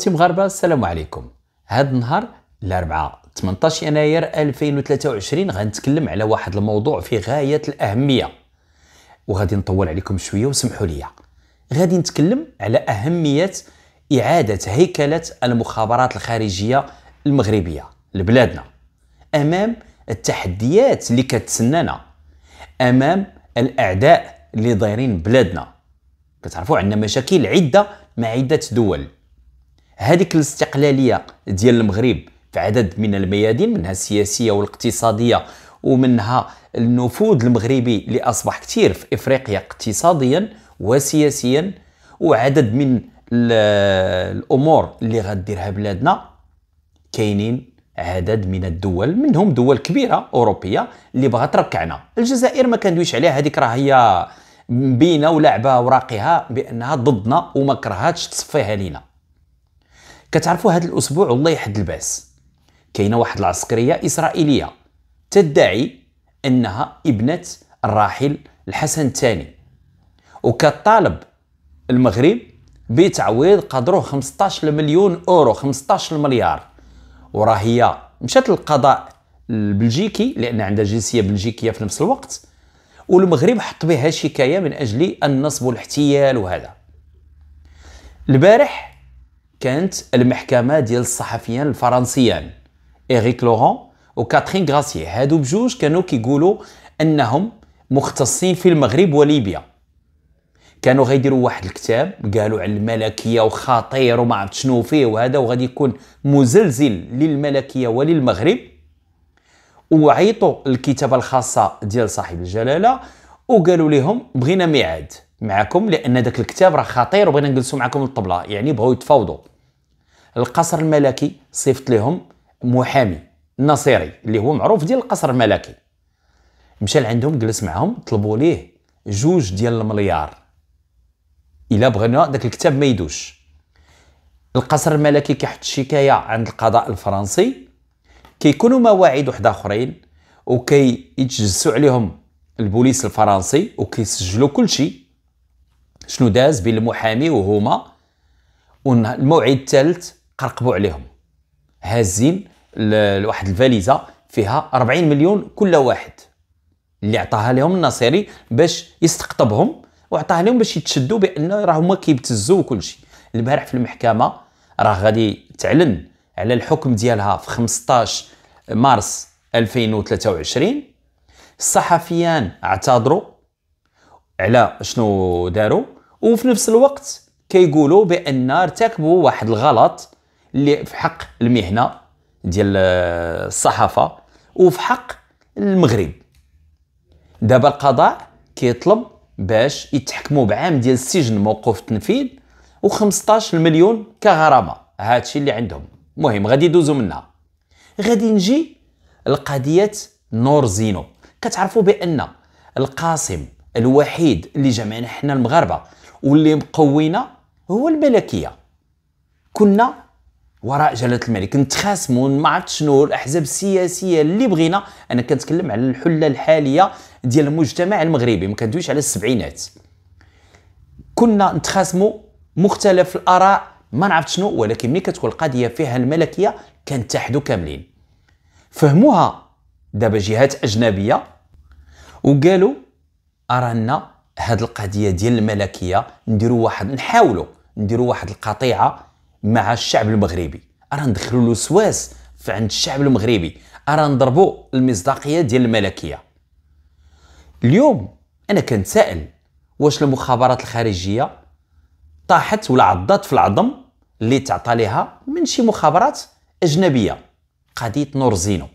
خوتي مغاربه السلام عليكم هذا النهار الاربعاء 18 يناير 2023 غنتكلم على واحد الموضوع في غايه الاهميه وغادي نطول عليكم شويه وسمحوا لي غادي نتكلم على اهميه اعاده هيكله المخابرات الخارجيه المغربيه لبلادنا امام التحديات اللي كتسنانا امام الاعداء اللي دايرين بلادنا كتعرفوا عندنا مشاكل عده مع عده دول هذيك الاستقلاليه ديال المغرب في عدد من الميادين منها السياسيه والاقتصاديه ومنها النفوذ المغربي اللي اصبح كثير في افريقيا اقتصاديا وسياسيا وعدد من الامور اللي غديرها بلادنا كاينين عدد من الدول منهم دول كبيره اوروبيه اللي بغات تركعنا الجزائر ما كندويش عليها هذيك راه هي مبينه ولعبه وراقيها بانها ضدنا وما كرهاتش تصفيها لينا كتعرفوا هذا الاسبوع والله يحد الباس كاينه واحد العسكريه اسرائيليه تدعي انها ابنه الراحل الحسن الثاني وكطالب المغرب بتعويض قدره 15 مليون اورو 15 مليار وراه هي مشات للقضاء البلجيكي لان عندها جنسيه بلجيكيه في نفس الوقت والمغرب حط بها شكايه من اجل النصب والاحتيال وهذا البارح كانت المحكمه ديال الصحفيين الفرنسيان إريك لوران وكاترين غراسي هادو بجوج كانوا كيقولوا انهم مختصين في المغرب وليبيا كانوا غيديروا واحد الكتاب قالوا على الملكيه وخطير وما عرفت شنو فيه وهذا وغادي يكون مزلزل للملكيه وللمغرب وعيطوا الكتابه الخاصه ديال صاحب الجلاله وقالوا لهم بغينا ميعاد معكم لان داك الكتاب راه خطير وبغينا نجلسوا معكم الطبله يعني بغاو يتفاوضوا القصر الملكي صيفط لهم محامي نصيري اللي هو معروف ديال القصر الملكي مشى لعندهم جلس معاهم طلبوا ليه جوج ديال المليار الا بغينا داك الكتاب ما يدوش القصر الملكي كيحط شكايه عند القضاء الفرنسي كيكونوا مواعيد واحد اخرين وكي يتجسسوا عليهم البوليس الفرنسي وكيسجلوا كل شيء شنو داز بين المحامي وهما والموعد الثالث قرقبوا عليهم هازين لواحد الفاليزه فيها 40 مليون كل واحد اللي عطاها لهم الناصري باش يستقطبهم وعطاها لهم باش يتشدوا بان راه هما كيبتزوا وكل شيء البارح في المحكمه راه غادي تعلن على الحكم ديالها في 15 مارس 2023 الصحفيان اعتذروا على شنو داروا وفي نفس الوقت كيقولوا بان ارتكبوا واحد الغلط اللي في حق المهنه ديال الصحافه وفي حق المغرب دابا القضاء كيطلب باش يتحكموا بعام ديال السجن موقوف التنفيذ و15 مليون كغرامه هادشي اللي عندهم المهم غادي يدوزو منها غادي نجي لقضيه نور زينو كتعرفوا بان القاسم الوحيد اللي جمعنا حنا المغاربه واللي مقوينا هو الملكيه كنا وراء جلاله الملك نتخاسموا ما عرفت شنو الاحزاب السياسيه اللي بغينا انا كنتكلم على الحله الحاليه ديال المجتمع المغربي ما كندويش على السبعينات كنا نتخاسموا مختلف الاراء ما نعرف شنو ولكن ملي كتكون القضيه فيها الملكيه كنتحدوا كاملين فهموها دابا جهات اجنبيه وقالوا ارانا هاد القضيه ديال الملكيه نديروا واحد نحاولوا نديروا واحد القطيعه مع الشعب المغربي راه ندخلوا الوسواس في عند الشعب المغربي راه نضربوا المصداقيه ديال الملكيه اليوم انا كنتسائل واش المخابرات الخارجيه طاحت ولا عضات في العظم اللي تعطى لها من شي مخابرات اجنبيه قضيه نور زينو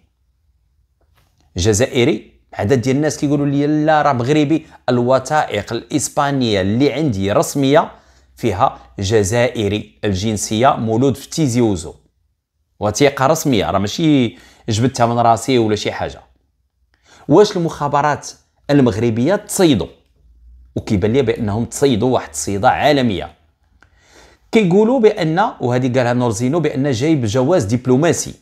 جزائري عدد ديال الناس كيقولوا لي لا راه مغربي الوثائق الاسبانيه اللي عندي رسميه فيها جزائري الجنسيه مولود في تيزيوزو وثيقه رسميه راه ماشي جبتها من راسي ولا شي حاجه واش المخابرات المغربيه تصيدوا وكيبان لي بانهم تصيدوا واحد الصيده عالميه كيقولوا بان وهذه قالها نورزينو بان جايب جواز دبلوماسي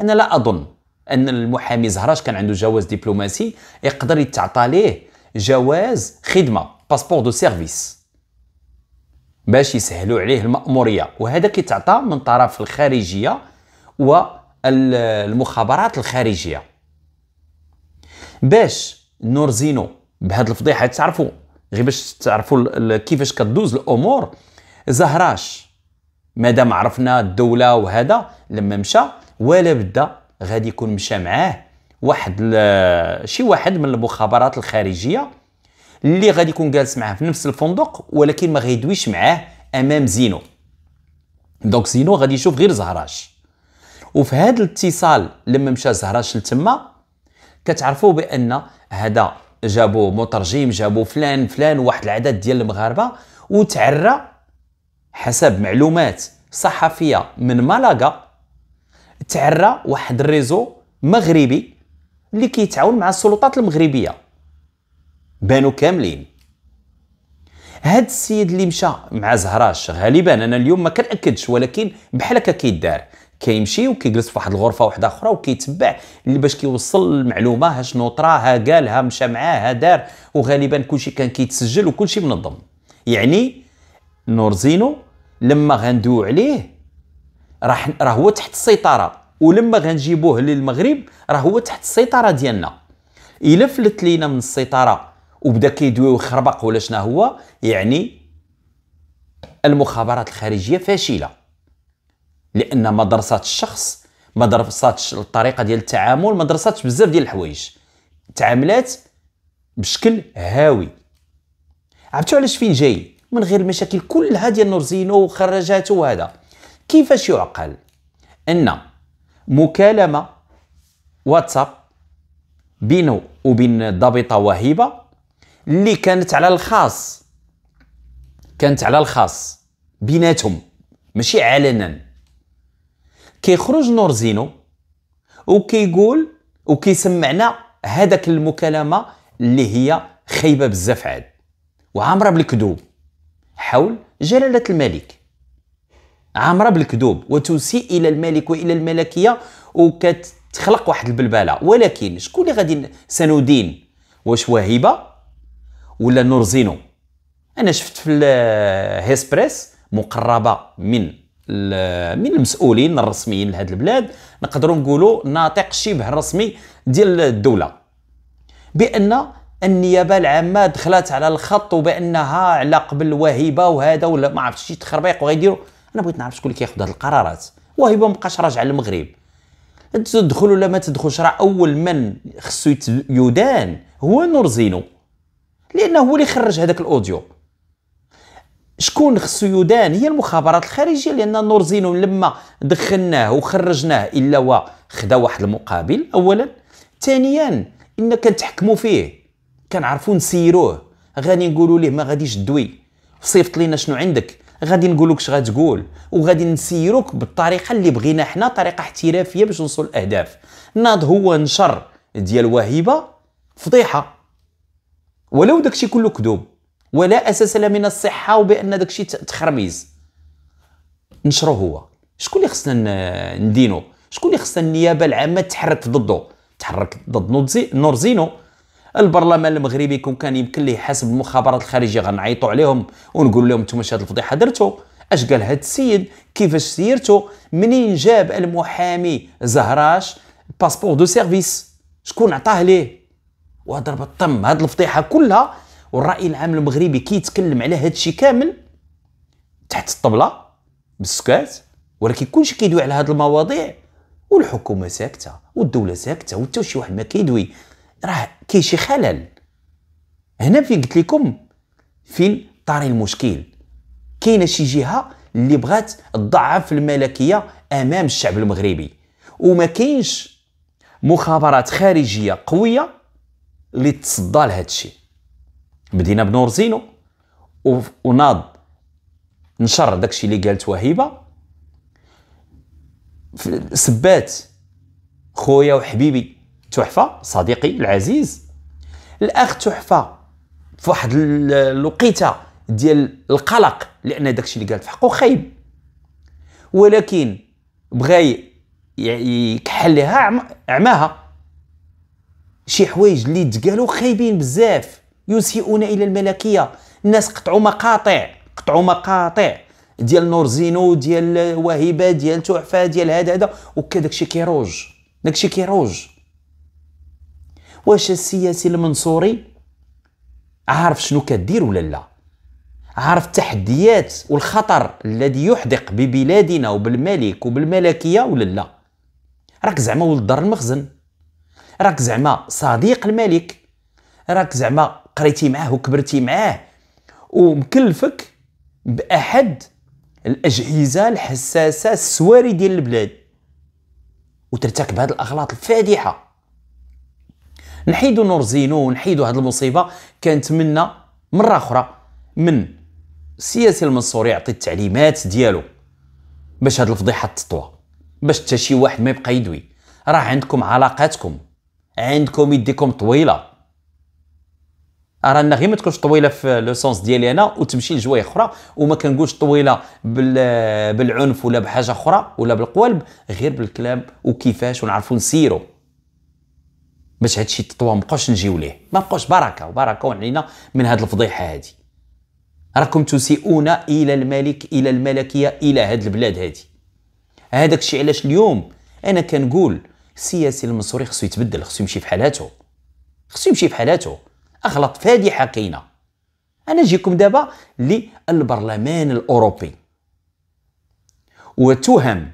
انا لا اظن ان المحامي زهراش كان عنده جواز دبلوماسي يقدر يتعطى ليه جواز خدمه باسبور دو سيرفيس باش يسهلوا عليه المأمورية وهذا كيتعطى من طرف الخارجية والمخابرات الخارجية باش نورزينو بهذه الفضيحة تعرفوا غير باش تعرفوا كيفاش كدوز الأمور زهراش مادام عرفنا الدولة وهذا لما مشى ولا بدا غادي يكون مشى معاه واحد شي واحد من المخابرات الخارجيه اللي غادي يكون جالس معاه في نفس الفندق ولكن ما غيدويش معاه امام زينو دونك زينو غادي يشوف غير زهراش وفي هذا الاتصال لما مشى زهراش لتما كتعرفوا بان هذا جابوا مترجم جابوا فلان فلان واحد العدد ديال المغاربه وتعرى حسب معلومات صحفيه من مالاغا تعرى واحد الريزو مغربي اللي كيتعاون مع السلطات المغربيه بانوا كاملين هاد السيد اللي مشى مع زهراش غالبا انا اليوم ما كنأكدش ولكن بحال هكا كيدار كيمشي وكيجلس في واحد الغرفه واحده اخرى وكيتبع اللي باش كيوصل المعلومه ها شنو ها قالها مشى معاه ها دار وغالبا كلشي كان كيتسجل وكلشي منظم يعني نور زينو لما غندو عليه راه راه هو تحت السيطره ولما غنجيبوه للمغرب راه هو تحت السيطره ديالنا الا فلت لينا من السيطره وبدا كيدوي ويخربق ولا شنو هو يعني المخابرات الخارجيه فاشله لان ما درسات الشخص ما درساتش الطريقه ديال التعامل ما درساتش بزاف ديال الحوايج تعاملات بشكل هاوي عرفتوا علاش فين جاي من غير المشاكل كلها ديال نورزينو وخرجاته وهذا كيفاش يعقل ان مكالمه واتساب بينه وبين ضابطه وهبه اللي كانت على الخاص كانت على الخاص بيناتهم ماشي علنا كيخرج نور زينو وكيقول وكيسمعنا هذاك المكالمه اللي هي خايبه بزاف عاد وعامره بالكذوب حول جلاله الملك عامره بالكذوب وتسيء الى الملك والى الملكيه وكتخلق واحد البلبله ولكن شكون اللي غادي سندين واش وهبه ولا نورزينو انا شفت في هيسبريس مقربه من من المسؤولين الرسميين لهذ البلاد نقدروا نقولوا ناطق شبه رسمي ديال الدوله بان النيابه العامه دخلت على الخط وبانها على قبل وهبه وهذا ولا ما عرفتش شي تخربيق وغيديروا انا بغيت نعرف شكون اللي كياخذ هذه القرارات وهبه ما بقاش راجع للمغرب تدخل ولا ما تدخلش راه اول من خصو يدان هو نورزينو لانه هو اللي خرج هذاك الاوديو شكون خصو يدان هي المخابرات الخارجيه لان نور زينو لما دخلناه وخرجناه الا وخدا واحد المقابل اولا ثانيا ان كنتحكموا فيه كنعرفوا نسيروه غادي نقولوا ليه ما غاديش دوي صيفط لينا شنو عندك غادي نقول لك غتقول وغادي نسيروك بالطريقه اللي بغينا حنا طريقه احترافيه باش نوصل الاهداف ناض هو نشر ديال وهيبه فضيحه ولو داكشي كله كذوب ولا اساس له من الصحه وبان داكشي تخرميز نشرو هو شكون اللي خصنا ندينو شكون اللي خصنا النيابه العامه تحرك ضده تحرك ضد نورزينو البرلمان المغربي كون كان يمكن ليه حسب المخابرات الخارجيه غنعيطوا عليهم ونقول لهم انتم اش هاد الفضيحه درتو اش قال هاد السيد كيفاش سيرتو منين جاب المحامي زهراش باسبور دو سيرفيس شكون عطاه ليه وهضرب الطم هاد الفضيحه كلها والراي العام المغربي كيتكلم على هاد الشيء كامل تحت الطبله بالسكات ولكن كلشي كيدوي على هاد المواضيع والحكومه ساكته والدوله ساكته وحتى شي واحد ما كيدوي راه كاين شي خلل هنا فين قلت لكم فين طاري المشكل كاينه شي جهه اللي بغات تضعف الملكيه امام الشعب المغربي وما كاينش مخابرات خارجيه قويه اللي تصدى لهذا الشيء بدينا بنور زينو وناض نشر داك الشيء اللي قالت وهيبه سبات خويا وحبيبي تحفه صديقي العزيز الاخ تحفه في واحد الوقيته ديال القلق لان داك الشيء اللي قالت في حقه خايب ولكن بغى يكحل لها عماها شي حوايج اللي تقالوا خايبين بزاف يسيئون الى الملكيه الناس قطعوا مقاطع قطعوا مقاطع ديال نور زينو ديال وهبه ديال تحفه ديال هذا هذا وكا داكشي كيروج داكشي كيروج واش السياسي المنصوري عارف شنو كدير ولا لا عارف التحديات والخطر الذي يحدق ببلادنا وبالملك وبالملكيه ولا لا راك زعما ولد دار المخزن راك زعما صديق الملك راك زعما قريتي معاه وكبرتي معاه ومكلفك باحد الاجهزه الحساسه السواري ديال البلاد وترتكب هذه الاغلاط الفادحه نحيدو زينو ونحيدو هذه المصيبه كنتمنى مره اخرى من السياسي المنصوري يعطي التعليمات ديالو باش هاد الفضيحه تطوى باش حتى شي واحد ما يبقى يدوي راه عندكم علاقاتكم عندكم يديكم طويله رانا غير ما تكونش طويله في لو سونس ديالي انا وتمشي لجوايه اخرى وما كنقولش طويله بالعنف ولا بحاجه اخرى ولا بالقوالب غير بالكلام وكيفاش ونعرفوا نسيروا باش هادشي ما مابقاش نجيو ليه ما بقاش بركه وبركه علينا من هاد الفضيحه هادي راكم تسيئون الى الملك الى الملكيه الى هاد البلاد هادي هذاك الشيء علاش اليوم انا كنقول السياسي المنصوري خصو يتبدل خصو يمشي في حالاتو خصو يمشي في حالاتو اخلط فادحه كاينه انا نجيكم دابا للبرلمان الاوروبي وتهم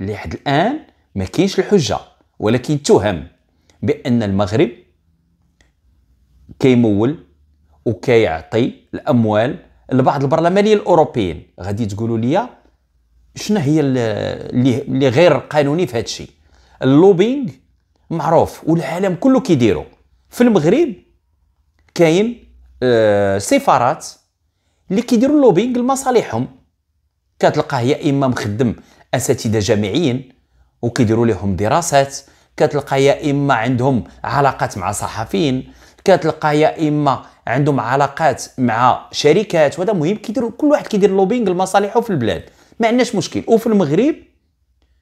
لحد الان ما كاينش الحجه ولكن تهم بان المغرب كيمول وكيعطي الاموال لبعض البرلمانيين الاوروبيين غادي تقولوا لي شنو هي اللي غير قانوني في هذا الشيء اللوبينغ معروف والعالم كله كيديرو في المغرب كاين آه، سفارات اللي كيديروا اللوبينغ لمصالحهم كتلقاه يا اما مخدم اساتذه جامعيين وكيديروا لهم دراسات كتلقى يا اما عندهم علاقات مع صحفيين كتلقى يا اما عندهم علاقات مع شركات وهذا مهم كيديروا كل واحد كيدير لوبينغ لمصالحه في البلاد ما عندناش مشكل وفي المغرب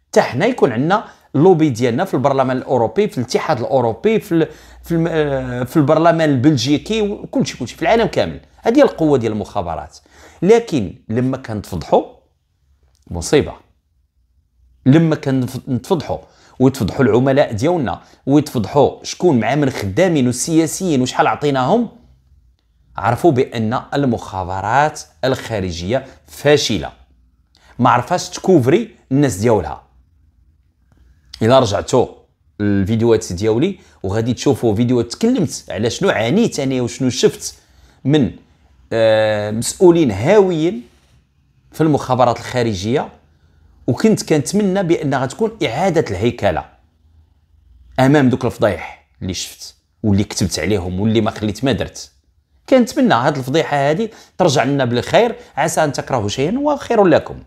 حتى حنا يكون عندنا اللوبي ديالنا في البرلمان الاوروبي في الاتحاد الاوروبي في في, آه، في البرلمان البلجيكي كل كلشي في العالم كامل هذه هي القوه ديال المخابرات لكن لما كنتفضحوا مصيبه لما كنتفضحوا ويتفضحوا العملاء ديالنا ويتفضحوا شكون مع من خدامين والسياسيين وشحال عطيناهم عرفوا بان المخابرات الخارجيه فاشله ما عرفاش تكوفري الناس ديالها الى رجعتوا الفيديوهات ديالي وغادي تشوفوا فيديوهات تكلمت على شنو عانيت انا وشنو شفت من آه، مسؤولين هاويين في المخابرات الخارجيه وكنت كنتمنى بان غتكون اعاده الهيكله امام دوك الفضايح اللي شفت واللي كتبت عليهم واللي ما خليت ما درت كنتمنى هاد الفضيحه هادي ترجع لنا بالخير عسى ان تكرهوا شيئا وخير لكم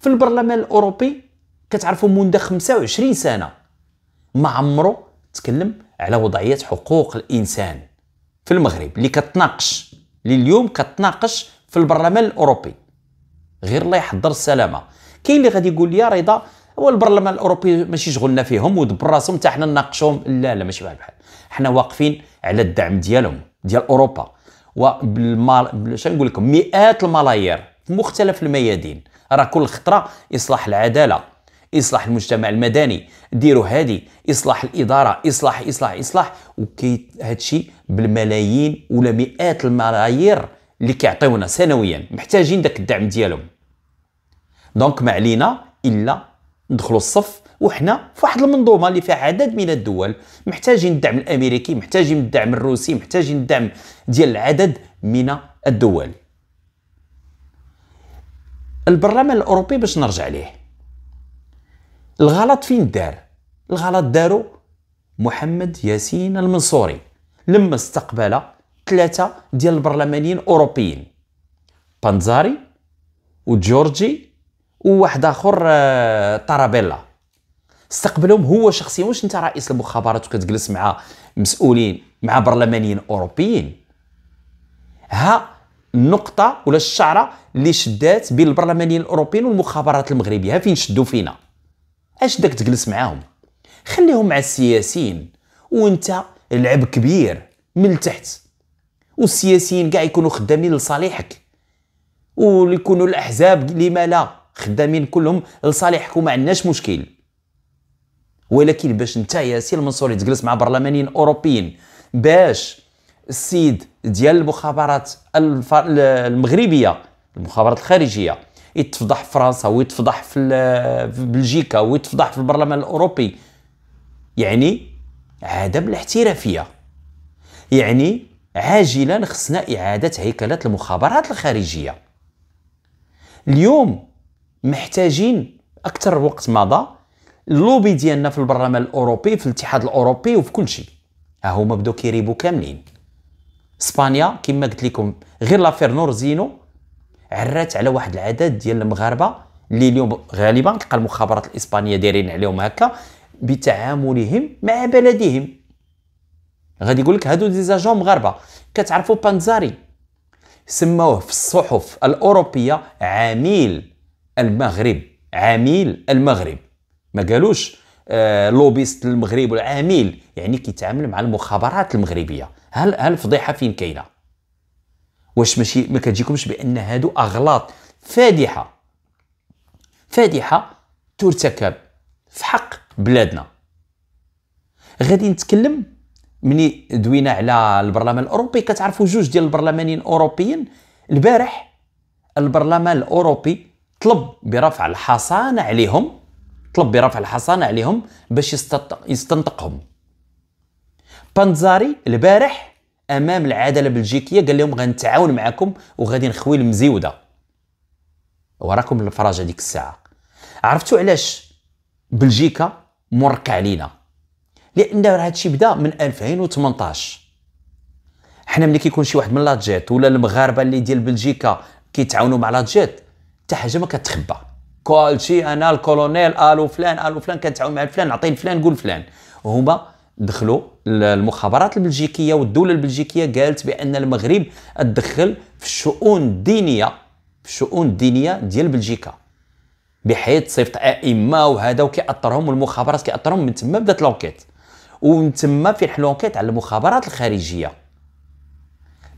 في البرلمان الاوروبي كتعرفوا منذ 25 سنه ما عمرو تكلم على وضعيه حقوق الانسان في المغرب اللي كتناقش لليوم كتناقش في البرلمان الاوروبي غير الله يحضر السلامه كاين اللي غادي يقول لي رضا هو البرلمان الاوروبي ماشي شغلنا فيهم ودبر راسهم حتى حنا نناقشهم لا لا ماشي بحال بحال حنا واقفين على الدعم ديالهم ديال اوروبا وبالمال نقول لكم مئات الملايير في مختلف الميادين راه كل خطره اصلاح العداله اصلاح المجتمع المدني ديروا هذه اصلاح الاداره اصلاح اصلاح اصلاح وكي هادشي بالملايين ولا مئات الملايير اللي كيعطيونا سنويا محتاجين داك الدعم ديالهم دونك ما علينا الا ندخلوا الصف وحنا في واحد المنظومه اللي فيها عدد من الدول محتاجين الدعم الامريكي محتاجين الدعم الروسي محتاجين الدعم ديال عدد من الدول البرلمان الاوروبي باش نرجع ليه الغلط فين دار الغلط دارو محمد ياسين المنصوري لما استقبل ثلاثة ديال البرلمانيين أوروبيين بانزاري وجورجي وواحد آخر آه، طرابيلا استقبلهم هو شخصيا واش انت رئيس المخابرات وكتجلس مع مسؤولين مع برلمانيين اوروبيين ها النقطه ولا الشعره اللي شدات بين البرلمانيين الاوروبيين والمخابرات المغربيه ها فين شدوا فينا اش داك تجلس معاهم خليهم مع السياسيين وانت لعب كبير من التحت والسياسيين كاع يكونوا خدامين لصالحك ويكونوا الاحزاب لما لا خدامين كلهم لصالحك وما عندناش مشكل ولكن باش انت يا سي المنصوري تجلس مع برلمانيين اوروبيين باش السيد ديال المخابرات المغربيه المخابرات الخارجيه يتفضح في فرنسا ويتفضح في, في بلجيكا ويتفضح في البرلمان الاوروبي يعني عدم الاحترافيه يعني عاجلا خصنا اعاده هيكله المخابرات الخارجيه اليوم محتاجين اكثر وقت مضى اللوبي ديالنا في البرلمان الاوروبي في الاتحاد الاوروبي وفي كل شيء ها هما بداو كيريبو كاملين اسبانيا كما قلت لكم غير لافير نور زينو عرات على واحد العدد ديال المغاربه اللي اليوم غالبا تلقى المخابرات الاسبانيه دايرين عليهم هكا بتعاملهم مع بلدهم غادي يقول لك هادو دي زاجون مغاربه كتعرفوا بانزاري سموه في الصحف الاوروبيه عميل المغرب عميل المغرب ما قالوش آه لوبيست المغرب والعميل يعني كيتعامل مع المخابرات المغربيه هل هل فضيحه فين كاينه واش ماشي ما كتجيكمش بان هادو اغلاط فادحه فادحه ترتكب في حق بلادنا غادي نتكلم ملي دوينا على البرلمان الاوروبي كتعرفوا جوج ديال البرلمانيين الاوروبيين البارح البرلمان الاوروبي طلب برفع الحصانه عليهم طلب برفع الحصانه عليهم باش يستنطقهم بانزاري البارح امام العداله البلجيكيه قال لهم غنتعاون معكم وغادي نخوي المزيوده وراكم الفراج هذيك الساعه عرفتوا علاش بلجيكا مركع علينا لان هذا الشيء بدا من 2018 حنا ملي كيكون شي واحد من لاجيت ولا المغاربه اللي ديال بلجيكا كيتعاونوا مع لاجيت حتى حاجه ما كتخبى كلشي انا الكولونيل الو فلان الو فلان كنتعاون مع فلان نعطي فلان نقول فلان وهما دخلوا المخابرات البلجيكيه والدوله البلجيكيه قالت بان المغرب تدخل في الشؤون الدينيه في الشؤون الدينيه ديال بلجيكا بحيث صيفط ائمه وهذا وكيأثرهم المخابرات كيأثرهم من تما بدات لونكيت ومن تما في لونكيت على المخابرات الخارجيه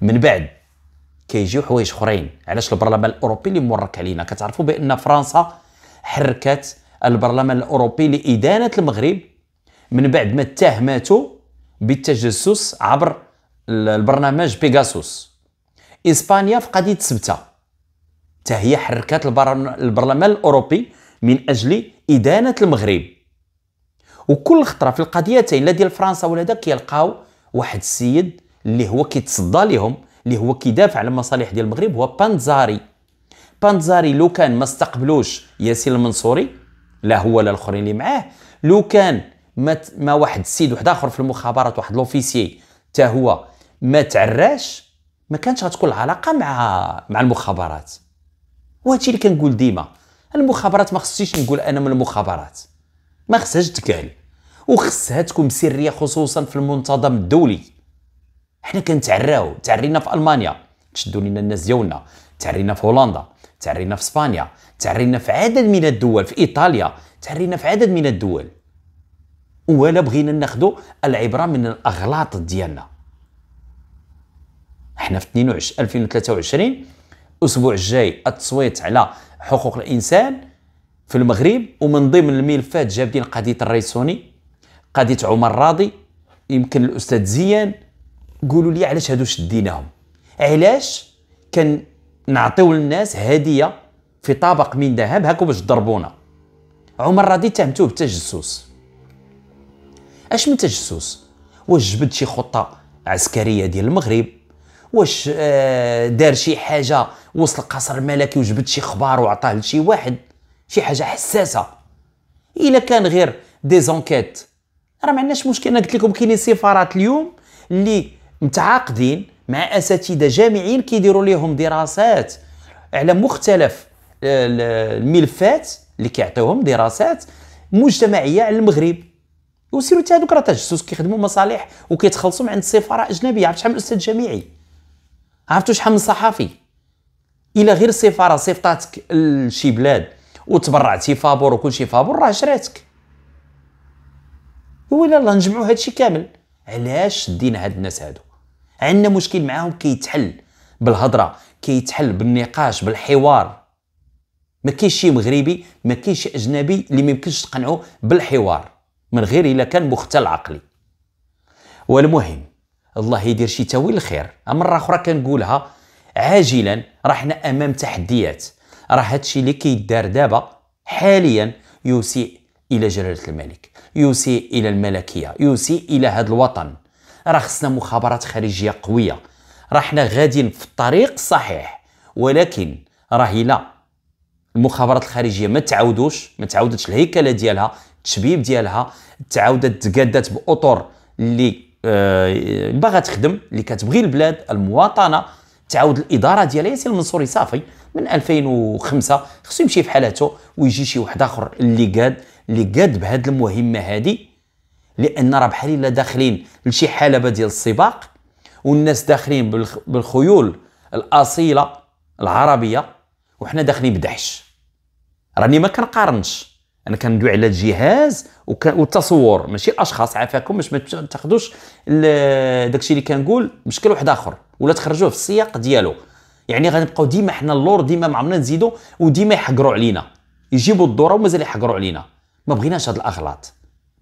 من بعد كيجيو حوايج اخرين علاش البرلمان الاوروبي اللي مورك علينا كتعرفوا بان فرنسا حركت البرلمان الاوروبي لادانه المغرب من بعد ما اتهمته بالتجسس عبر البرنامج بيغاسوس اسبانيا في قضيه سبته حتى هي حركات البرلمان الاوروبي من اجل ادانه المغرب وكل خطره في القضيتين لا ديال فرنسا ولا داك كيلقاو واحد السيد اللي هو كيتصدى لهم اللي هو كيدافع على المصالح ديال المغرب هو بانزاري بانزاري لو كان ما استقبلوش ياسين المنصوري لا هو ولا الاخرين اللي معاه لو كان ما, ما واحد السيد واحد اخر في المخابرات واحد لوفيسي حتى هو ما تعراش ما كانتش غتكون العلاقه مع مع المخابرات وهادشي اللي كنقول ديما المخابرات ما خصنيش نقول انا من المخابرات ما خصهاش تقال وخصها تكون سريه خصوصا في المنتظم الدولي حنا كنتعراو تعرينا في المانيا تشدوا لينا الناس ديالنا تعرينا في هولندا تعرينا في اسبانيا تعرينا في عدد من الدول في ايطاليا تعرينا في عدد من الدول ولا بغينا ناخذوا العبره من الاغلاط ديالنا حنا في 22 2023 الاسبوع الجاي التصويت على حقوق الانسان في المغرب ومن ضمن الملفات جابدين قضيه الريسوني قضيه عمر راضي يمكن الاستاذ زيان قولوا لي علاش هادو شديناهم علاش كان نعطيو للناس هديه في طبق من ذهب هاكو باش ضربونا عمر راضي تهمتوه بالتجسس اش من تجسس واش جبد شي خطه عسكريه ديال المغرب واش آه، دار شي حاجه وسط القصر الملكي وجبد شي خبار وعطاه لشي واحد شي حاجه حساسه الا كان غير دي زونكيت راه ما عندناش مشكل انا قلت لكم كاينين سفارات اليوم اللي متعاقدين مع اساتذه جامعيين كيديروا ليهم دراسات على مختلف آه، الملفات اللي كيعطيوهم دراسات مجتمعيه على المغرب وسيروا حتى هذوك راه تجسس كيخدموا مصالح وكيتخلصوا من عند السفاره اجنبيه عرفت شحال من استاذ جامعي عرفتوا شحال من صحافي الا غير السفاره صيفطاتك لشي بلاد وتبرعتي فابور وكلشي فابور راه شراتك ولا الله نجمعوا هادشي كامل علاش دينا هاد الناس هادو عندنا مشكل معاهم كيتحل بالهضره كيتحل بالنقاش بالحوار ما كاينش شي مغربي ما كاينش شي اجنبي اللي ما يمكنش تقنعو بالحوار من غير الا كان مختل عقلي والمهم الله يدير شي تاويل الخير مره اخرى كنقولها عاجلا رحنا امام تحديات راه هادشي اللي كيدار دابا حاليا يسيء الى جلاله الملك يسيء الى الملكيه يسيء الى هذا الوطن راه خصنا مخابرات خارجيه قويه رحنا حنا غاديين في الطريق الصحيح ولكن راه الى المخابرات الخارجيه ما تعاودوش ما تعاودتش الهيكله ديالها التشبيب ديالها تعاودت تقادات باطر اللي آه باغا تخدم اللي كتبغي البلاد المواطنه تعاود الاداره ديالها ياسين المنصوري صافي من 2005 خصو يمشي في حالته ويجي شي واحد اخر اللي قاد اللي قاد بهاد المهمه هادي لان راه بحال الا داخلين لشي حلبه ديال السباق والناس داخلين بالخيول الاصيله العربيه وحنا داخلين بدحش راني ما كنقارنش انا كندوي على الجهاز والتصور ماشي الاشخاص عافاكم باش ما تاخذوش داكشي اللي كنقول مشكل واحد اخر ولا تخرجوه في السياق ديالو يعني غنبقاو ديما حنا اللور ديما ما عمرنا نزيدو وديما يحقروا علينا يجيبوا الدوره ومازال يحقروا علينا ما بغيناش هاد الاغلاط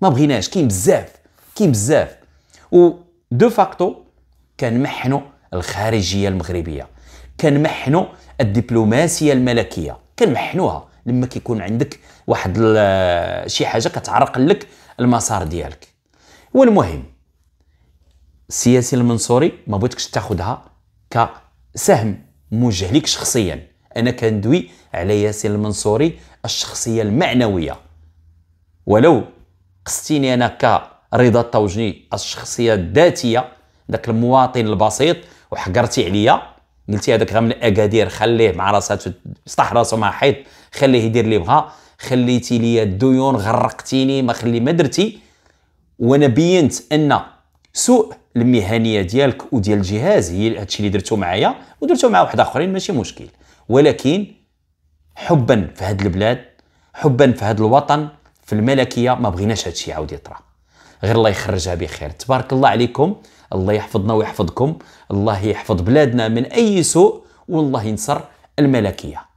ما بغيناش كاين بزاف كاين بزاف و دو فاكتو كنمحنوا الخارجيه المغربيه كنمحنوا الدبلوماسيه الملكيه كنمحنوها لما كيكون عندك واحد شي حاجه كتعرق لك المسار ديالك والمهم السياسي المنصوري ما بغيتكش تاخذها كسهم موجه لك شخصيا انا كندوي على ياسين المنصوري الشخصيه المعنويه ولو قستيني انا كرضا الطوجني الشخصيه الذاتيه داك المواطن البسيط وحقرتي عليا قلتي هذاك غير من اكادير خليه مع راسه استح راسه مع حيط خليه يدير اللي بغا خليتي لي الديون غرقتيني ما خلي ما درتي وانا بينت ان سوء المهنيه ديالك وديال الجهاز هي هادشي اللي درتو معايا ودرتو مع واحد اخرين ماشي مشكل ولكن حبا في هاد البلاد حبا في هاد الوطن في الملكيه ما بغيناش هادشي يعاود يطرا غير الله يخرجها بخير تبارك الله عليكم الله يحفظنا ويحفظكم الله يحفظ بلادنا من اي سوء والله ينصر الملكيه